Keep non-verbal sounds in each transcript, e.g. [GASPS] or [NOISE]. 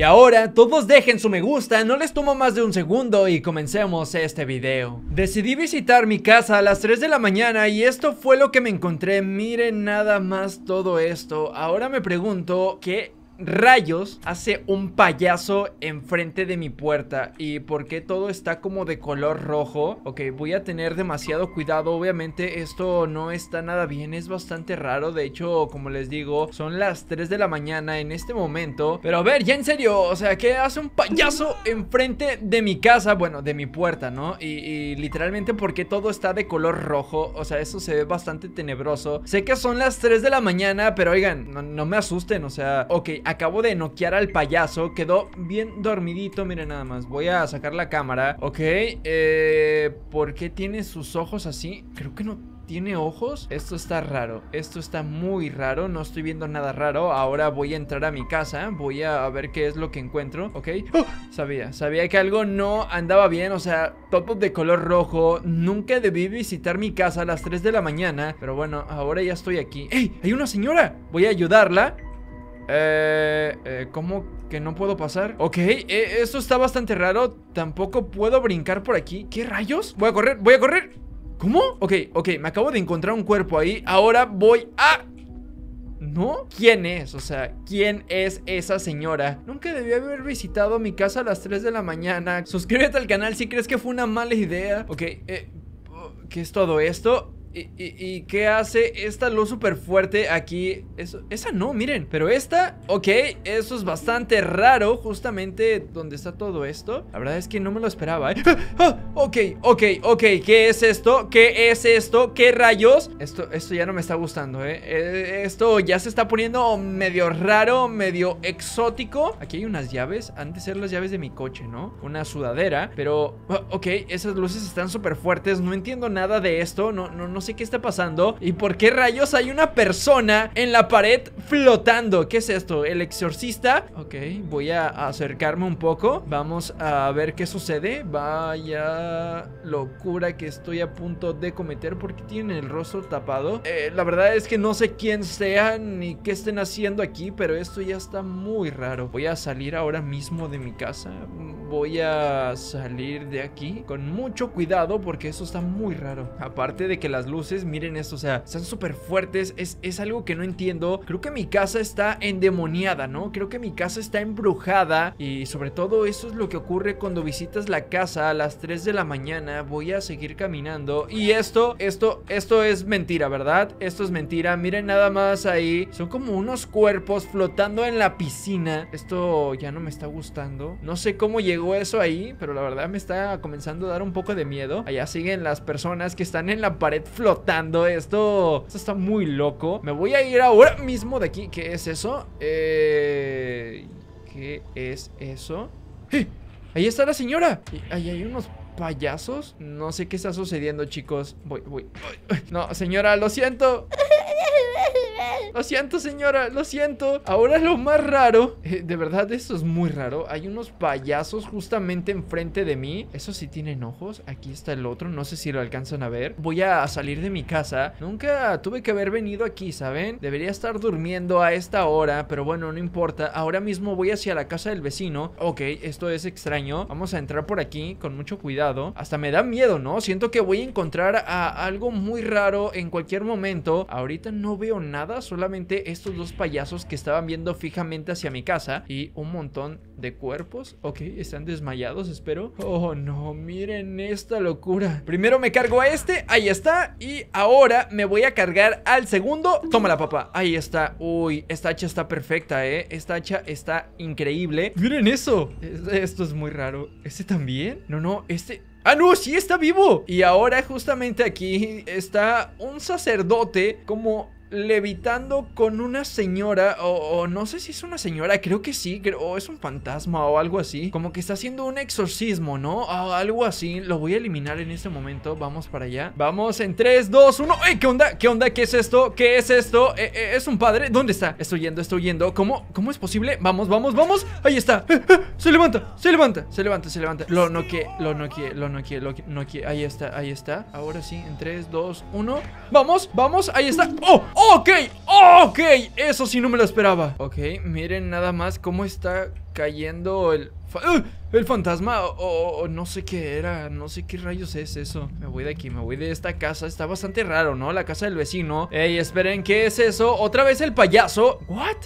Y ahora, todos dejen su me gusta, no les tomo más de un segundo y comencemos este video. Decidí visitar mi casa a las 3 de la mañana y esto fue lo que me encontré, miren nada más todo esto. Ahora me pregunto, ¿qué rayos hace un payaso enfrente de mi puerta? ¿Y por qué todo está como de color rojo? Ok, voy a tener demasiado cuidado. Obviamente esto no está nada bien, es bastante raro. De hecho, como les digo, son las 3 de la mañana en este momento. Pero a ver, ya en serio, o sea, ¿qué hace un payaso enfrente de mi casa? Bueno, de mi puerta, ¿no? Y, literalmente porque todo está de color rojo. O sea, eso se ve bastante tenebroso. Sé que son las 3 de la mañana, pero oigan, no, no me asusten. O sea, ok, Acabo de noquear al payaso, quedó bien dormidito, miren nada más, voy a sacar la cámara, ok, eh, ¿por qué tiene sus ojos así? Creo que no tiene ojos. Esto está raro. Esto está muy raro. No estoy viendo nada raro. Ahora voy a entrar a mi casa. Voy a ver qué es lo que encuentro. Ok. ¡oh! Sabía. Sabía que algo no andaba bien. O sea, todo de color rojo. Nunca debí visitar mi casa a las 3 de la mañana. Pero bueno, ahora ya estoy aquí. ¡Ey! ¡Hay una señora! Voy a ayudarla. Eh, eh, ¿Cómo que no puedo pasar? Ok, eso eh, esto está bastante raro Tampoco puedo brincar por aquí ¿Qué rayos? Voy a correr, voy a correr ¿Cómo? Ok, ok, me acabo de encontrar un cuerpo ahí Ahora voy a... ¿No? ¿Quién es? O sea, ¿quién es esa señora? Nunca debí haber visitado mi casa a las 3 de la mañana Suscríbete al canal si crees que fue una mala idea Ok, eh, oh, ¿qué es todo esto? ¿Y, qué hace esta luz súper fuerte aquí? Eso, esa no, miren, pero esta, ok, eso es bastante raro, justamente donde está todo esto. La verdad es que no me lo esperaba, ¿eh? [GASPS] Ah, ok, ok, ok, ¿qué es esto? ¿Qué es esto? ¿Qué rayos? Esto, esto ya no me está gustando, ¿eh? eh esto ya se está poniendo medio raro, medio exótico. Aquí hay unas llaves, antes eran las llaves de mi coche, ¿no? Una sudadera, pero, ah, ok, esas luces están súper fuertes, no entiendo nada de esto, no, no, no no sé qué está pasando ¿Y por qué rayos hay una persona en la pared flotando? ¿Qué es esto? ¿El exorcista? Ok, voy a acercarme un poco Vamos a ver qué sucede Vaya locura que estoy a punto de cometer Porque tienen el rostro tapado eh, La verdad es que no sé quién sea ni qué estén haciendo aquí Pero esto ya está muy raro Voy a salir ahora mismo de mi casa voy a salir de aquí con mucho cuidado porque eso está muy raro. Aparte de que las luces, miren esto, o sea, están súper fuertes. Es, es algo que no entiendo. Creo que mi casa está endemoniada, ¿no? Creo que mi casa está embrujada y sobre todo eso es lo que ocurre cuando visitas la casa a las 3 de la mañana. Voy a seguir caminando y esto, esto, esto es mentira, ¿verdad? Esto es mentira. Miren nada más ahí. Son como unos cuerpos flotando en la piscina. Esto ya no me está gustando. No sé cómo llegó eso ahí, pero la verdad me está comenzando a dar un poco de miedo. Allá siguen las personas que están en la pared flotando. Esto, está muy loco. Me voy a ir ahora mismo de aquí. ¿Qué es eso? Eh, ¿Qué es eso? ¡Eh! Ahí está la señora. Ahí hay unos payasos. No sé qué está sucediendo, chicos. Voy, voy, voy. No, señora, lo siento. [LAUGHS] Lo siento, señora, lo siento. Ahora lo más raro, eh, de verdad, esto es muy raro. Hay unos payasos justamente enfrente de mí. Eso sí tienen ojos. Aquí está el otro, no sé si lo alcanzan a ver. Voy a salir de mi casa. Nunca tuve que haber venido aquí, ¿saben? Debería estar durmiendo a esta hora, pero bueno, no importa. Ahora mismo voy hacia la casa del vecino. Ok, esto es extraño. Vamos a entrar por aquí con mucho cuidado. Hasta me da miedo, ¿no? Siento que voy a encontrar a algo muy raro en cualquier momento. Ahorita no veo nada solamente estos dos payasos que estaban viendo fijamente hacia mi casa y un montón de cuerpos. Ok, están desmayados, espero. Oh, no, miren esta locura. Primero me cargo a este, ahí está. Y ahora me voy a cargar al segundo. Tómala, papá. Ahí está. Uy, esta hacha está perfecta, ¿eh? Esta hacha está increíble. Miren eso. Esto es muy raro. ¿Este también? No, no, este... ¡Ah, no! ¡Sí está vivo! Y ahora justamente aquí está un sacerdote como levitando con una señora, o, no sé si es una señora, creo que sí, creo, o es un fantasma o algo así, como que está haciendo un exorcismo, ¿no? algo así, lo voy a eliminar en este momento, vamos para allá, vamos en 3, 2, 1, ¡Ey! ¿Qué onda? ¿Qué onda? ¿Qué es esto? ¿Qué es esto? ¿E es un padre? ¿Dónde está? Estoy yendo, estoy yendo, ¿cómo? ¿Cómo es posible? Vamos, vamos, vamos, ahí está, eh, se levanta, se levanta, se levanta, se levanta, lo noqué, lo noqué, lo noqué, lo noqué, ahí está, ahí está, ahora sí, en 3, 2, 1, vamos, vamos, ahí está, ¡oh! ¡Ok! ¡Ok! Eso sí no me lo esperaba Ok, miren nada más cómo está cayendo el... ¡Ah! El fantasma o, no sé qué era No sé qué rayos es eso Me voy de aquí, me voy de esta casa Está bastante raro, ¿no? La casa del vecino Ey, esperen, ¿qué es eso? Otra vez el payaso ¿What?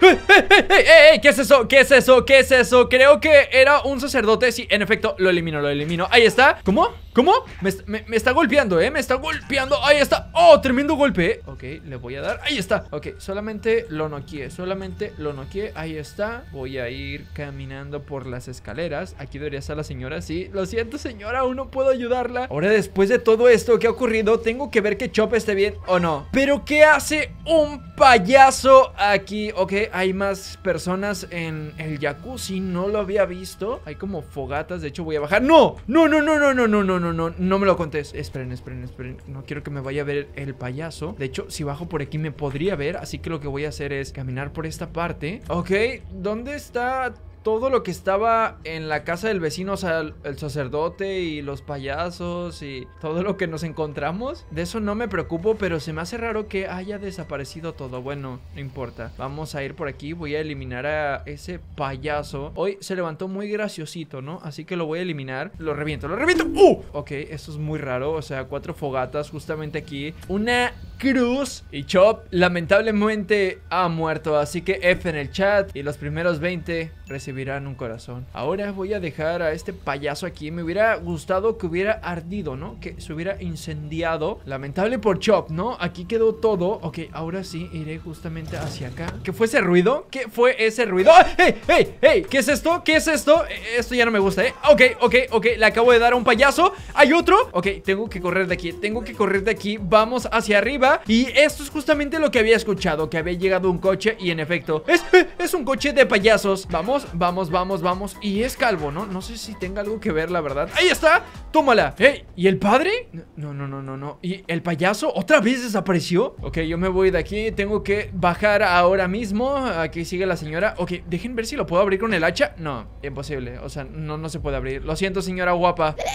¡Hey, ¡Eh, ey, eh, eh, qué es eso? ¿Qué es eso? ¿Qué es eso? Creo que era un sacerdote Sí, en efecto, lo elimino, lo elimino Ahí está ¿Cómo? ¿Cómo? Me, está golpeando, ¿eh? Me está golpeando. Ahí está. ¡Oh, tremendo golpe! ¿eh? Ok, le voy a dar. Ahí está. Ok, solamente lo noqueé. Solamente lo noqueé. Ahí está. Voy a ir caminando por las escaleras. Aquí debería estar la señora. Sí, lo siento, señora. Aún no puedo ayudarla. Ahora, después de todo esto que ha ocurrido, tengo que ver que Chop esté bien o no. Pero, ¿qué hace un payaso aquí? Ok, hay más personas en el jacuzzi. No lo había visto. Hay como fogatas. De hecho, voy a bajar. ¡No! ¡No, no, no, no, no, no! no! no, no, no me lo contés. Esperen, esperen, esperen. No quiero que me vaya a ver el payaso. De hecho, si bajo por aquí me podría ver. Así que lo que voy a hacer es caminar por esta parte. Ok, ¿dónde está todo lo que estaba en la casa del vecino, o sea, el, sacerdote y los payasos y todo lo que nos encontramos, de eso no me preocupo, pero se me hace raro que haya desaparecido todo. Bueno, no importa. Vamos a ir por aquí, voy a eliminar a ese payaso. Hoy se levantó muy graciosito, ¿no? Así que lo voy a eliminar. Lo reviento, lo reviento. ¡Uh! Ok, esto es muy raro, o sea, cuatro fogatas justamente aquí. Una Cruz. Y Chop lamentablemente ha muerto, así que F en el chat y los primeros 20 recibirán un corazón. Ahora voy a dejar a este payaso aquí. Me hubiera gustado que hubiera ardido, ¿no? Que se hubiera incendiado. Lamentable por Chop, ¿no? Aquí quedó todo. Ok, ahora sí iré justamente hacia acá. ¿Qué fue ese ruido? ¿Qué fue ese ruido? ¡Ah! ¡Hey! ¡Hey! ¡Hey! ¿Qué es esto? ¿Qué es esto? E, esto ya no me gusta, ¿eh? Ok, ok, ok. Le acabo de dar a un payaso. ¿Hay otro? Ok, tengo que correr de aquí. Tengo que correr de aquí. Vamos hacia arriba. Y esto es justamente lo que había escuchado Que había llegado un coche y en efecto Es, [LAUGHS] es un coche de payasos Vamos, vamos, vamos, vamos Y es calvo, ¿no? No sé si tenga algo que ver, la verdad ¡Ahí está! ¡Tómala! ¿Eh? ¿Y el padre? No, no, no, no, no ¿Y el payaso? ¿Otra vez desapareció? Ok, yo me voy de aquí Tengo que bajar ahora mismo Aquí sigue la señora Ok, dejen ver si lo puedo abrir con el hacha No, imposible O sea, no, no se puede abrir Lo siento, señora guapa [LAUGHS]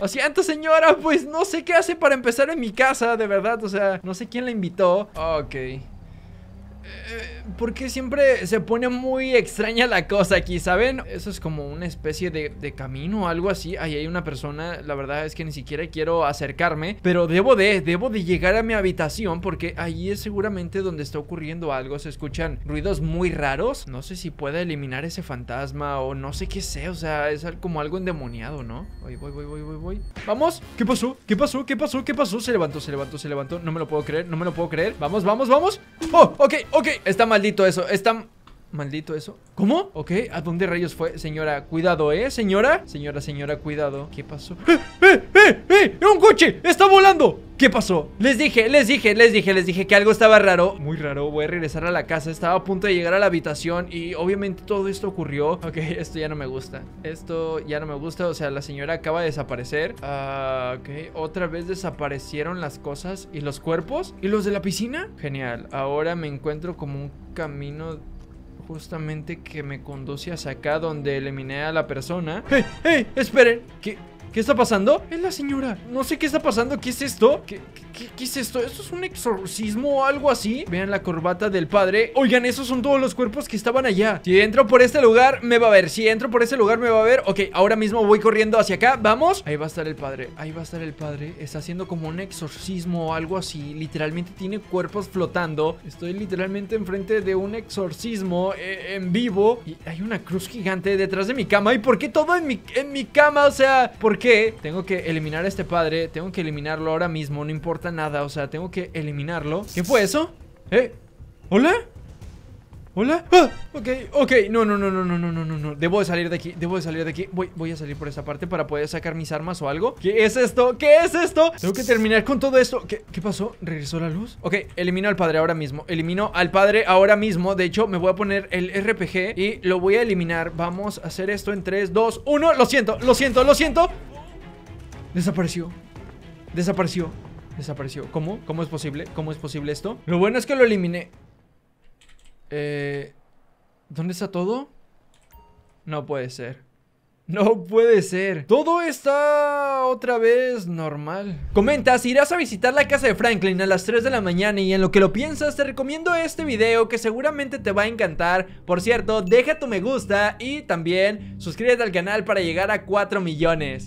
Lo siento, señora, pues no sé qué hace para empezar en mi casa, de verdad. O sea, no sé quién la invitó. Ok. Eh porque siempre se pone muy extraña la cosa aquí, ¿saben? Eso es como una especie de, camino o algo así. Ahí hay una persona, la verdad es que ni siquiera quiero acercarme, pero debo de, debo de llegar a mi habitación porque ahí es seguramente donde está ocurriendo algo. Se escuchan ruidos muy raros. No sé si pueda eliminar ese fantasma o no sé qué sé, o sea, es como algo endemoniado, ¿no? Voy, voy, voy, voy, voy, voy. ¡Vamos! ¿Qué pasó? ¿Qué pasó? ¿Qué pasó? ¿Qué pasó? Se levantó, se levantó, se levantó. No me lo puedo creer, no me lo puedo creer. Vamos, vamos, vamos. ¡Oh! Ok, ok, está mal maldito eso. Maldito eso. ¿Cómo? Ok, ¿a dónde rayos fue? Señora, cuidado, ¿eh? Señora. Señora, señora, cuidado. ¿Qué pasó? ¡Eh, eh, eh, eh! ¡Un coche! ¡Está volando! ¿Qué pasó? Les dije, les dije, les dije, les dije que algo estaba raro. Muy raro, voy a regresar a la casa. Estaba a punto de llegar a la habitación y obviamente todo esto ocurrió. Ok, [LAUGHS] esto ya no me gusta. Esto ya no me gusta. O sea, la señora acaba de desaparecer. Ah, ok. Otra vez desaparecieron las cosas y los cuerpos y los de la piscina. Genial. Ahora me encuentro como un camino justamente que me conduce hacia acá donde eliminé a la persona. [LAUGHS] ¡Hey! ¡Hey! ¡Esperen! ¿Qué, ¿Qué está pasando? Es la señora. No sé qué está pasando. ¿Qué es esto? ¿Qué, qué ¿Qué, es esto? ¿Esto es un exorcismo o algo así? Vean la corbata del padre Oigan, esos son todos los cuerpos que estaban allá Si entro por este lugar, me va a ver Si entro por ese lugar, me va a ver Ok, ahora mismo voy corriendo hacia acá Vamos Ahí va a estar el padre Ahí va a estar el padre Está haciendo como un exorcismo o algo así Literalmente tiene cuerpos flotando Estoy literalmente enfrente de un exorcismo eh, en vivo Y hay una cruz gigante detrás de mi cama ¿Y por qué todo en mi, en mi cama? O sea, ¿por qué? Tengo que eliminar a este padre Tengo que eliminarlo ahora mismo No importa nada, o sea, tengo que eliminarlo ¿Qué fue eso? ¿Eh? ¿Hola? ¿Hola? ¡Ah! Ok, ok, no, no, no, no, no, no, no, no Debo de salir de aquí, debo de salir de aquí voy, voy a salir por esta parte para poder sacar mis armas o algo ¿Qué es esto? ¿Qué es esto? Tengo que terminar con todo esto ¿Qué, qué pasó? ¿Regresó la luz? Ok, elimino al padre ahora mismo Elimino al padre ahora mismo De hecho, me voy a poner el RPG y lo voy a eliminar Vamos a hacer esto en 3, 2, 1 Lo siento, lo siento, lo siento Desapareció Desapareció Desapareció. ¿Cómo? ¿Cómo es posible? ¿Cómo es posible esto? Lo bueno es que lo eliminé. Eh, ¿Dónde está todo? No puede ser. No puede ser. Todo está otra vez normal. Comenta si irás a visitar la casa de Franklin a las 3 de la mañana y en lo que lo piensas te recomiendo este video que seguramente te va a encantar. Por cierto, deja tu me gusta y también suscríbete al canal para llegar a 4 millones.